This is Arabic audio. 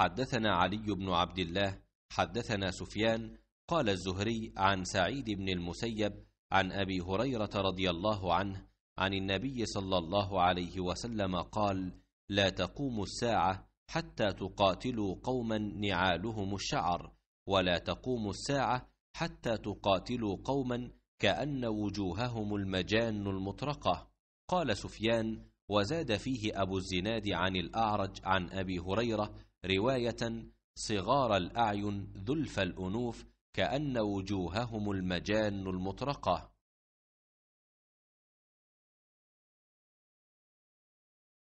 حدثنا علي بن عبد الله حدثنا سفيان قال الزهري عن سعيد بن المسيب عن ابي هريره رضي الله عنه عن النبي صلى الله عليه وسلم قال لا تقوم الساعه حتى تقاتلوا قوما نعالهم الشعر ولا تقوم الساعه حتى تقاتلوا قوما كان وجوههم المجان المطرقه قال سفيان وزاد فيه أبو الزناد عن الأعرج عن أبي هريرة رواية صغار الأعين ذلف الأنوف كأن وجوههم المجان المطرقة